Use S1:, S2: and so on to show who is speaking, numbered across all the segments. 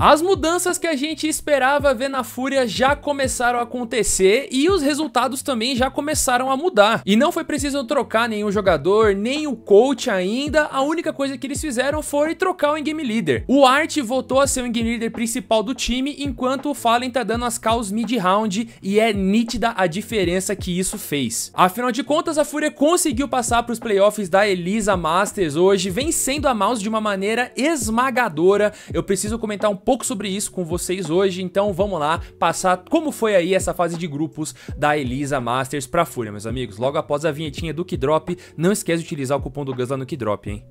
S1: As mudanças que a gente esperava ver na Fúria já começaram a acontecer e os resultados também já começaram a mudar. E não foi preciso trocar nenhum jogador, nem o coach ainda, a única coisa que eles fizeram foi trocar o Game Leader. O Art voltou a ser o Game Leader principal do time, enquanto o Fallen tá dando as calls mid-round e é nítida a diferença que isso fez. Afinal de contas, a Fúria conseguiu passar para os playoffs da Elisa Masters hoje, vencendo a Mouse de uma maneira esmagadora. Eu preciso comentar um pouco sobre isso com vocês hoje, então vamos lá passar como foi aí essa fase de grupos da Elisa Masters pra Fúria, meus amigos. Logo após a vinhetinha do Kidrop, não esquece de utilizar o cupom do Gus lá no Kidrop, hein?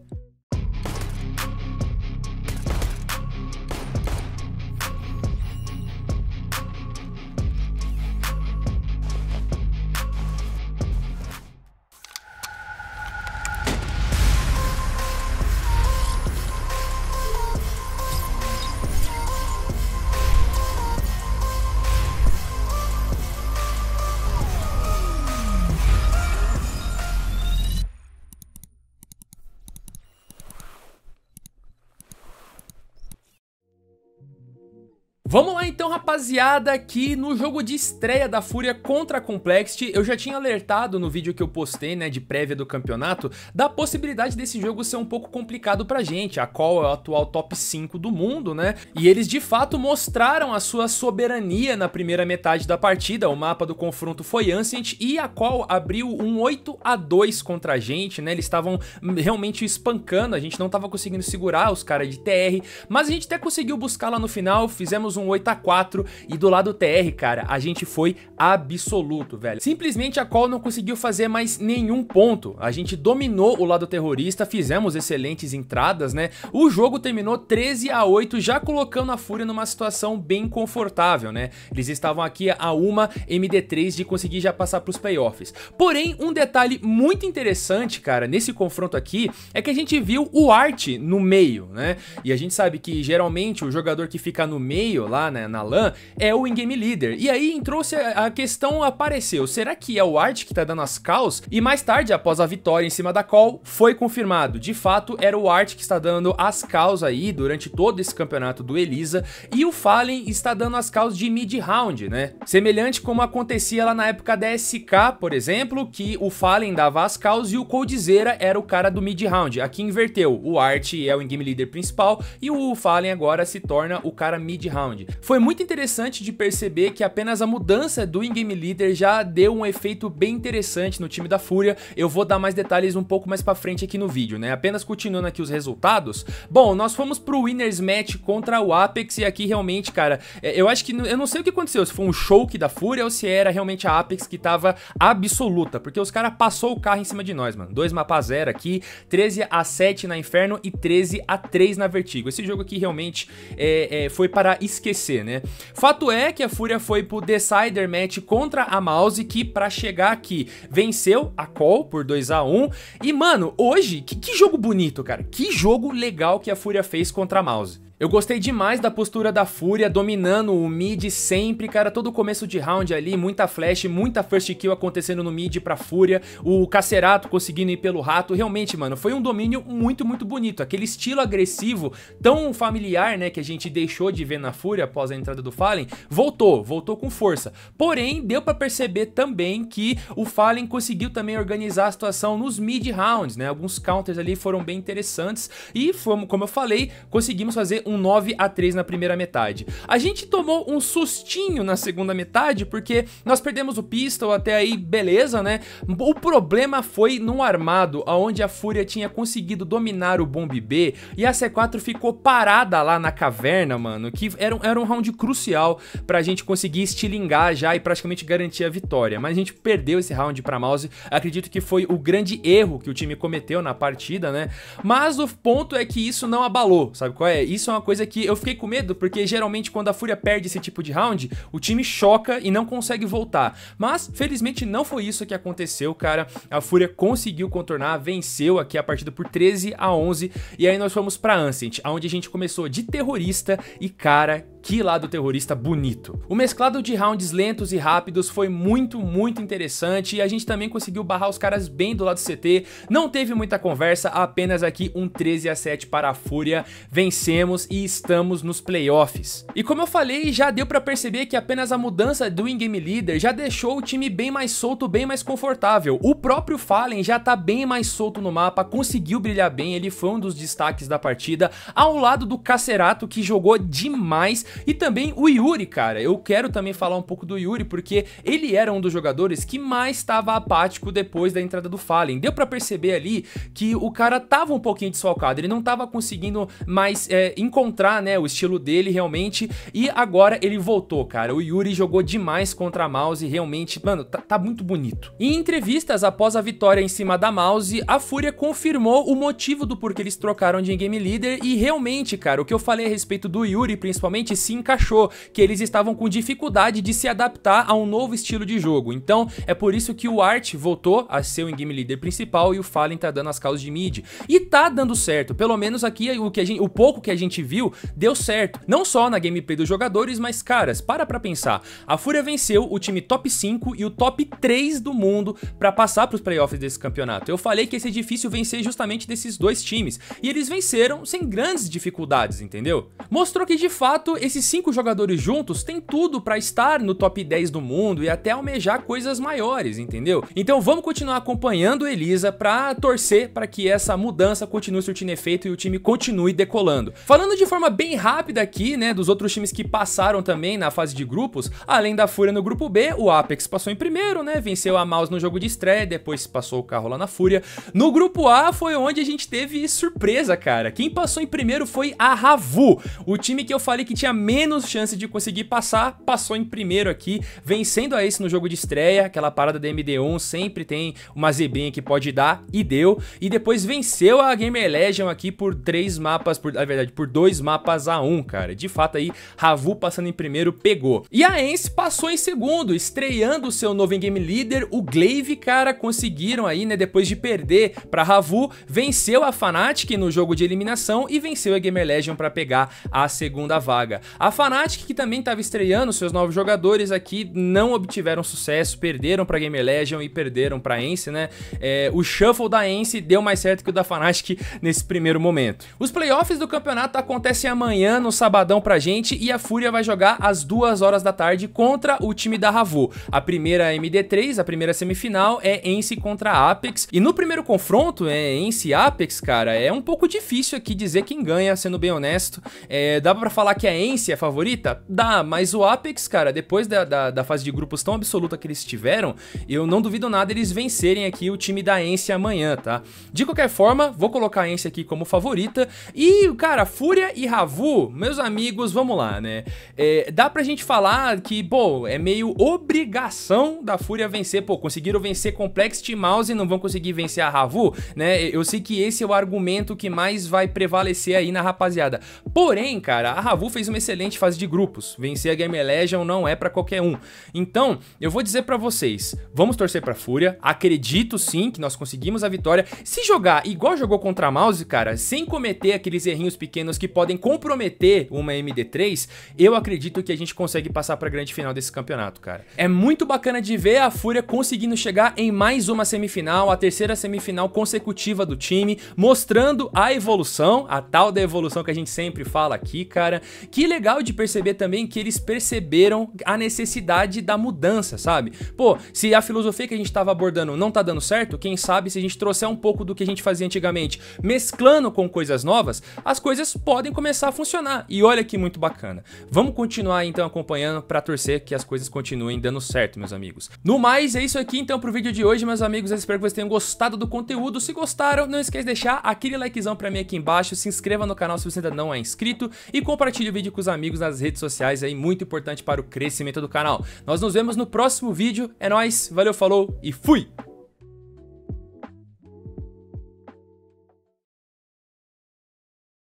S1: Vamos lá então, rapaziada, aqui no jogo de estreia da Fúria contra a Complexity, eu já tinha alertado no vídeo que eu postei, né, de prévia do campeonato, da possibilidade desse jogo ser um pouco complicado pra gente, a qual é o atual top 5 do mundo, né, e eles de fato mostraram a sua soberania na primeira metade da partida, o mapa do confronto foi Ancient e a qual abriu um 8 a 2 contra a gente, né, eles estavam realmente espancando, a gente não tava conseguindo segurar os caras de TR, mas a gente até conseguiu buscar lá no final, fizemos um 8 a 4 e do lado TR, cara, a gente foi absoluto, velho. Simplesmente a Call não conseguiu fazer mais nenhum ponto. A gente dominou o lado terrorista, fizemos excelentes entradas, né? O jogo terminou 13 a 8, já colocando a Fúria numa situação bem confortável, né? Eles estavam aqui a uma MD3 de conseguir já passar pros playoffs. Porém, um detalhe muito interessante, cara, nesse confronto aqui, é que a gente viu o Art no meio, né? E a gente sabe que geralmente o jogador que fica no meio lá né, na LAN é o in-game leader. E aí entrou-se a, a, questão, apareceu, será que é o Art que tá dando as calls? E mais tarde, após a vitória em cima da call, foi confirmado. De fato, era o Art que está dando as calls aí durante todo esse campeonato do Elisa e o Fallen está dando as calls de mid-round, né? Semelhante como acontecia lá na época da SK, por exemplo, que o Fallen dava as calls e o Coldzera era o cara do mid-round. Aqui inverteu, o Art é o in-game leader principal e o Fallen agora se torna o cara mid-round responde. Foi muito interessante de perceber que apenas a mudança do in-game leader já deu um efeito bem interessante no time da Fúria. Eu vou dar mais detalhes um pouco mais pra frente aqui no vídeo, né? Apenas continuando aqui os resultados. Bom, nós fomos pro Winners Match contra o Apex e aqui realmente, cara, é, eu acho que... Eu não sei o que aconteceu, se foi um choke da Fúria ou se era realmente a Apex que tava absoluta, porque os caras passou o carro em cima de nós, mano. Dois mapas zero aqui, 13 a 7 na Inferno e 13 a 3 na Vertigo. Esse jogo aqui realmente é, é, foi para esquecer esquecer, né? Fato é que a Fúria foi pro Decider Match contra a Mouse, que pra chegar aqui venceu a Call por 2 a 1 E, mano, hoje, que, que jogo bonito, cara. Que jogo legal que a Fúria fez contra a Mouse. Eu gostei demais da postura da Fúria, dominando o mid sempre, cara, todo o começo de round ali, muita flash, muita first kill acontecendo no mid pra Fúria, o Cacerato conseguindo ir pelo rato, realmente, mano, foi um domínio muito, muito bonito, aquele estilo agressivo, tão familiar, né, que a gente deixou de ver na Fúria após a entrada do Fallen, voltou, voltou com força, porém, deu pra perceber também que o Fallen conseguiu também organizar a situação nos mid rounds, né, alguns counters ali foram bem interessantes, e como eu falei, conseguimos fazer um 9 a 3 na primeira metade. A gente tomou um sustinho na segunda metade porque nós perdemos o pistol até aí, beleza, né? O problema foi no armado, aonde a Fúria tinha conseguido dominar o Bomb B e a C4 ficou parada lá na caverna, mano, que era, um, era um round crucial pra gente conseguir estilingar já e praticamente garantir a vitória. Mas a gente perdeu esse round pra Mouse, acredito que foi o grande erro que o time cometeu na partida, né? Mas o ponto é que isso não abalou, sabe qual é? Isso é uma coisa que eu fiquei com medo, porque geralmente quando a Fúria perde esse tipo de round, o time choca e não consegue voltar. Mas, felizmente, não foi isso que aconteceu, cara. A Fúria conseguiu contornar, venceu aqui a partida por 13 a 11. E aí nós fomos pra Ancient, onde a gente começou de terrorista e, cara, que lado terrorista bonito. O mesclado de rounds lentos e rápidos foi muito, muito interessante e a gente também conseguiu barrar os caras bem do lado do CT. Não teve muita conversa, apenas aqui um 13 a 7 para a Fúria. Vencemos e estamos nos playoffs. E como eu falei, já deu para perceber que apenas a mudança do in-game leader já deixou o time bem mais solto, bem mais confortável. O próprio Fallen já tá bem mais solto no mapa, conseguiu brilhar bem, ele foi um dos destaques da partida, ao lado do Cacerato que jogou demais e também o Yuri, cara. Eu quero também falar um pouco do Yuri, porque ele era um dos jogadores que mais estava apático depois da entrada do Fallen. Deu para perceber ali que o cara tava um pouquinho desfalcado, ele não tava conseguindo mais é, encontrar, né, o estilo dele realmente. E agora ele voltou, cara. O Yuri jogou demais contra a Mouse, realmente, mano, tá, tá muito bonito. em entrevistas após a vitória em cima da Mouse, a Fúria confirmou o motivo do porquê eles trocaram de game leader e realmente, cara, o que eu falei a respeito do Yuri, principalmente, se encaixou, que eles estavam com dificuldade de se adaptar a um novo estilo de jogo. Então, é por isso que o Art voltou a ser o game leader principal e o Fallen tá dando as causas de mid. E tá dando certo, pelo menos aqui é o, que gente, o pouco que a gente viu deu certo. Não só na gameplay dos jogadores, mas caras, para pra pensar. A Fúria venceu o time top 5 e o top 3 do mundo para passar pros playoffs desse campeonato. Eu falei que ia ser difícil vencer justamente desses dois times. E eles venceram sem grandes dificuldades, entendeu? Mostrou que de fato esses cinco jogadores juntos têm tudo para estar no top 10 do mundo e até almejar coisas maiores, entendeu? Então vamos continuar acompanhando Elisa para torcer para que essa mudança continue surtindo efeito e o time continue decolando. Falando de forma bem rápida aqui, né, dos outros times que passaram também na fase de grupos, além da Fúria no grupo B, o Apex passou em primeiro, né, venceu a Mouse no jogo de estreia, depois passou o carro lá na Fúria. No grupo A foi onde a gente teve surpresa, cara. Quem passou em primeiro foi a Ravu, o time que eu falei que tinha menos chance de conseguir passar, passou em primeiro aqui, vencendo a Ace no jogo de estreia, aquela parada da MD1 sempre tem uma zebrinha que pode dar, e deu, e depois venceu a Gamer Legion aqui por três mapas, por, na verdade, por dois mapas a um, cara, de fato aí, Ravu passando em primeiro, pegou. E a Ace passou em segundo, estreando o seu novo in-game líder, o Glaive, cara, conseguiram aí, né, depois de perder pra Ravu, venceu a Fnatic no jogo de eliminação e venceu a Gamer Legion pra pegar a segunda vaga. A Fnatic, que também estava estreando seus novos jogadores aqui, não obtiveram sucesso, perderam para GamerLegion Legion e perderam para Ence, né? É, o shuffle da Ence deu mais certo que o da Fnatic nesse primeiro momento. Os playoffs do campeonato acontecem amanhã, no sabadão pra gente, e a Fúria vai jogar às 2 horas da tarde contra o time da Ravô. A primeira é MD3, a primeira semifinal, é Ence contra Apex. E no primeiro confronto, é, Ence e Apex, cara, é um pouco difícil aqui dizer quem ganha, sendo bem honesto. É, dá para falar que a é Ence Vence é favorita? Dá, mas o Apex, cara, depois da, da, da, fase de grupos tão absoluta que eles tiveram, eu não duvido nada eles vencerem aqui o time da Ence amanhã, tá? De qualquer forma, vou colocar a Ence aqui como favorita. E, cara, Fúria e Ravu, meus amigos, vamos lá, né? É, dá pra gente falar que, pô, é meio obrigação da Fúria vencer. Pô, conseguiram vencer Complexity Mouse e não vão conseguir vencer a Ravu, né? Eu sei que esse é o argumento que mais vai prevalecer aí na rapaziada. Porém, cara, a Ravu fez uma excelente fase de grupos. Vencer a Game Legion não é para qualquer um. Então, eu vou dizer para vocês, vamos torcer para Fúria. Acredito sim que nós conseguimos a vitória. Se jogar igual jogou contra a Mouse, cara, sem cometer aqueles errinhos pequenos que podem comprometer uma MD3, eu acredito que a gente consegue passar para grande final desse campeonato, cara. É muito bacana de ver a Fúria conseguindo chegar em mais uma semifinal, a terceira semifinal consecutiva do time, mostrando a evolução, a tal da evolução que a gente sempre fala aqui, cara. Que legal legal de perceber também que eles perceberam a necessidade da mudança, sabe? Pô, se a filosofia que a gente estava abordando não tá dando certo, quem sabe se a gente trouxer um pouco do que a gente fazia antigamente, mesclando com coisas novas, as coisas podem começar a funcionar. E olha que muito bacana. Vamos continuar então acompanhando para torcer que as coisas continuem dando certo, meus amigos. No mais, é isso aqui então pro vídeo de hoje, meus amigos. Eu espero que vocês tenham gostado do conteúdo. Se gostaram, não esquece de deixar aquele likezão pra mim aqui embaixo, se inscreva no canal se você ainda não é inscrito e compartilhe o vídeo com os seus amigos nas redes sociais aí, muito importante para o crescimento do canal. Nós nos vemos no próximo vídeo, é nóis, valeu, falou e fui!